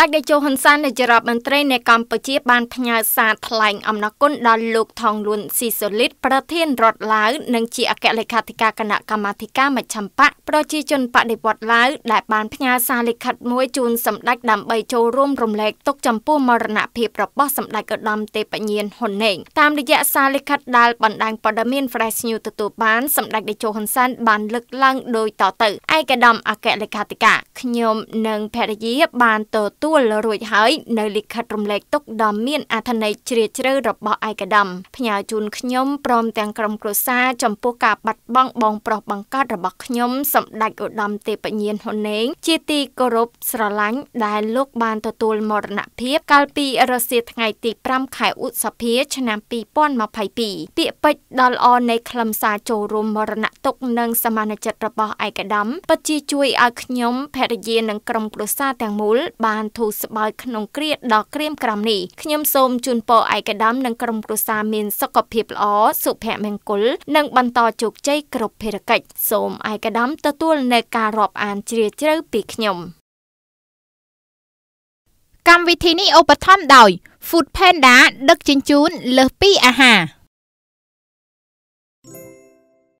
ដេចតេជោហ៊ុនសែននាយរដ្ឋមន្ត្រីនៃកម្ពុជាបានផ្ញើសារថ្លែងអំណរគុណដល់លោកថងលួនស៊ីសូលីតប្រធាន រដ្ឋឡាវនិង ជាអគ្គលេខាធិការគណៈកម្មាធិការមជ្ឈិមបកប្រជាជនបដិវត្តឡាវដែលបានផ្ញើសារលិខិតមួយជូនសម្ដេចដើម្បីចូលរួមរំលែកទុក្ខចំពោះមរណភាពរបស់សម្ដេចឧត្តមទេពញ្ញាណហ៊ុនណេងតាមរយៈសារលិខិតដែលបណ្ដាញព័ត៌មាន Fresh News ទទួលបានសម្ដេចតេជោហ៊ុនសែនបានលើកឡើងដូចតទៅឯកឧត្តមអគ្គលេខាធិការខ្ញុំនិងភរិយាបានទទួលទទួលរួចហើយនៅលិខិតរំលែកទុកដ៏មានអត្ថន័យជ្រាលជ្រៅរបស់ឯកឧត្តមផ្ញើជូនខ្ញុំព្រមទាំងក្រុមគ្រួសារចំពោះការបាត់បង់បងប្រុសបង្កើតរបស់ខ្ញុំ សម្ដេចឧត្តមទេពញ្ញាណហ៊ុនណេងជាទីគោរពស្រឡាញ់ដែលលោកបានទទួលមរណភាព កាលពី រសៀលថ្ងៃទី5ខែឧសភា ឆ្នាំ2022ពាក្យពេចន៍ដ៏ល្អនៃខ្លឹមសារចូលរួមមរណទុកនិងសមានចិត្តរបស់ឯកឧត្តមពិតជាជួយឲ្យខ្ញុំភរិយានិងក្រុមគ្រួសារទាំងមូលបានធូរស្បើយក្នុងគ្រាដ៏ក្រៀមក្រំនេះខ្ញុំសូមជូនពរឯកឧត្តមនិងក្រុមគ្រួសារមានសុខភាពល្អសុភមង្គល និងបន្តជោគជ័យគ្រប់ភារកិច្ចសូមឯកឧត្តមទទួលនៅការរាប់អានជ្រាលជ្រៅពីខ្ញុំ កម្មវិធីនេះឧបត្ថម្ភដោយ Food Panda ដឹកជញ្ជូនលើសពីអាហារ